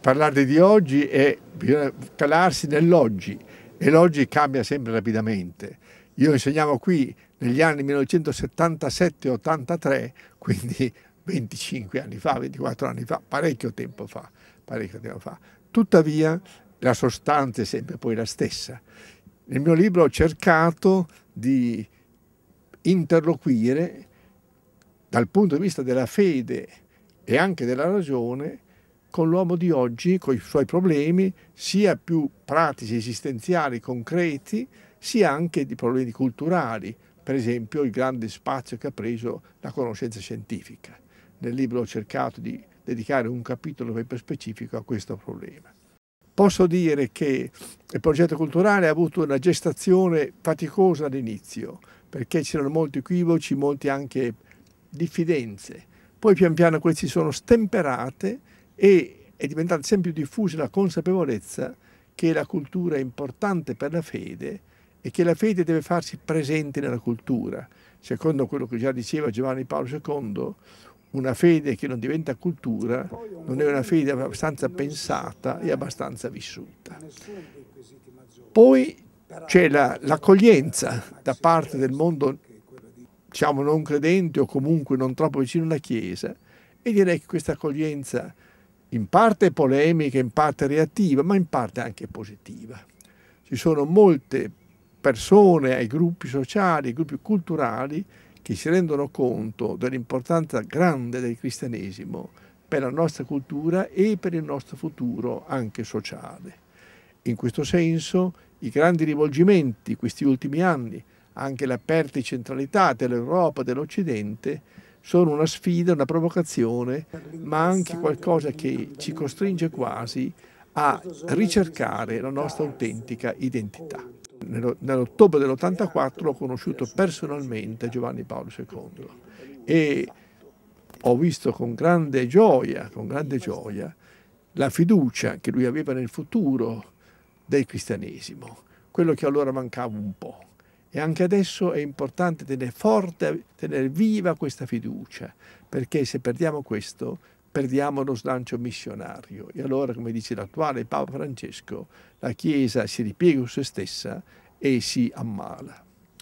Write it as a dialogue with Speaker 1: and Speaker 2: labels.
Speaker 1: parlare di oggi è bisogna calarsi nell'oggi e l'oggi cambia sempre rapidamente. Io insegnavo qui negli anni 1977-83, quindi 25 anni fa, 24 anni fa, parecchio tempo fa, parecchio tempo fa. Tuttavia la sostanza è sempre poi la stessa. Nel mio libro ho cercato di interloquire dal punto di vista della fede e anche della ragione con l'uomo di oggi, con i suoi problemi, sia più pratici, esistenziali, concreti, sia anche di problemi culturali, per esempio il grande spazio che ha preso la conoscenza scientifica. Nel libro ho cercato di dedicare un capitolo proprio specifico a questo problema. Posso dire che il progetto culturale ha avuto una gestazione faticosa all'inizio, perché c'erano molti equivoci, molte anche diffidenze. Poi pian piano questi sono stemperate e è diventata sempre più diffusa la consapevolezza che la cultura è importante per la fede e che la fede deve farsi presente nella cultura. Secondo quello che già diceva Giovanni Paolo II, una fede che non diventa cultura non è una fede abbastanza pensata e abbastanza vissuta. Poi c'è l'accoglienza la, da parte del mondo diciamo non credente o comunque non troppo vicino alla Chiesa e direi che questa accoglienza in parte polemica, in parte reattiva, ma in parte anche positiva. Ci sono molte persone ai gruppi sociali, ai gruppi culturali che si rendono conto dell'importanza grande del cristianesimo per la nostra cultura e per il nostro futuro anche sociale. In questo senso i grandi rivolgimenti questi ultimi anni, anche la centralità dell'Europa e dell'Occidente, sono una sfida, una provocazione, ma anche qualcosa che ci costringe quasi a ricercare la nostra autentica identità. Nell'ottobre dell'84 ho conosciuto personalmente Giovanni Paolo II e ho visto con grande gioia, con grande gioia la fiducia che lui aveva nel futuro del cristianesimo, quello che allora mancava un po'. E anche adesso è importante tenere forte, tenere viva questa fiducia, perché se perdiamo questo, perdiamo lo slancio missionario. E allora, come dice l'attuale Papa Francesco, la Chiesa si ripiega su se stessa e si ammala.